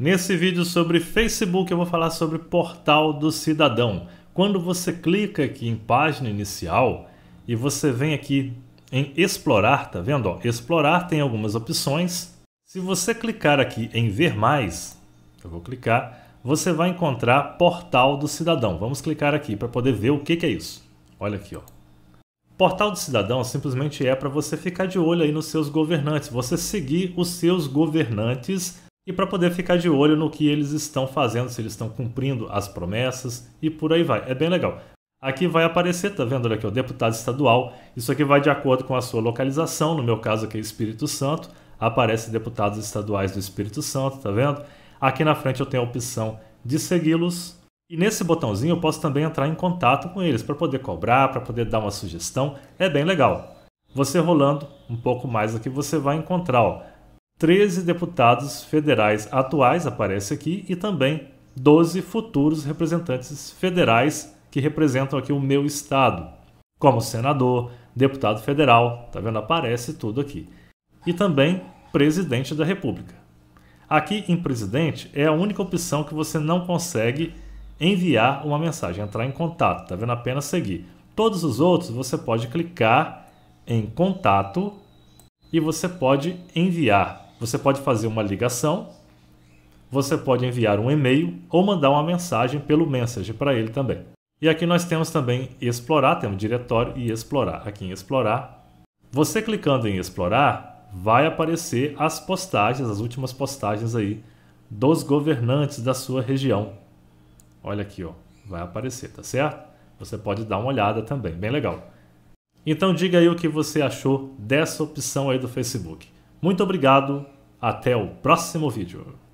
Nesse vídeo sobre Facebook eu vou falar sobre Portal do Cidadão. Quando você clica aqui em página inicial e você vem aqui em explorar, tá vendo? explorar tem algumas opções. Se você clicar aqui em ver mais, eu vou clicar, você vai encontrar Portal do Cidadão. Vamos clicar aqui para poder ver o que, que é isso. Olha aqui, ó. Portal do Cidadão simplesmente é para você ficar de olho aí nos seus governantes, você seguir os seus governantes e para poder ficar de olho no que eles estão fazendo, se eles estão cumprindo as promessas e por aí vai. É bem legal. Aqui vai aparecer, tá vendo? Olha aqui, o deputado estadual. Isso aqui vai de acordo com a sua localização, no meu caso aqui é Espírito Santo. Aparece deputados estaduais do Espírito Santo, tá vendo? Aqui na frente eu tenho a opção de segui-los. E nesse botãozinho eu posso também entrar em contato com eles para poder cobrar, para poder dar uma sugestão. É bem legal. Você rolando um pouco mais aqui, você vai encontrar ó, 13 deputados federais atuais aparece aqui e também 12 futuros representantes federais que representam aqui o meu estado, como senador, deputado federal, tá vendo? Aparece tudo aqui. E também presidente da República. Aqui em presidente é a única opção que você não consegue enviar uma mensagem, entrar em contato, tá vendo? Apenas seguir. Todos os outros você pode clicar em contato e você pode enviar. Você pode fazer uma ligação, você pode enviar um e-mail ou mandar uma mensagem pelo Message para ele também. E aqui nós temos também explorar, temos diretório e explorar. Aqui em explorar, você clicando em explorar, vai aparecer as postagens, as últimas postagens aí dos governantes da sua região. Olha aqui, ó, vai aparecer, tá certo? Você pode dar uma olhada também, bem legal. Então diga aí o que você achou dessa opção aí do Facebook. Muito obrigado, até o próximo vídeo.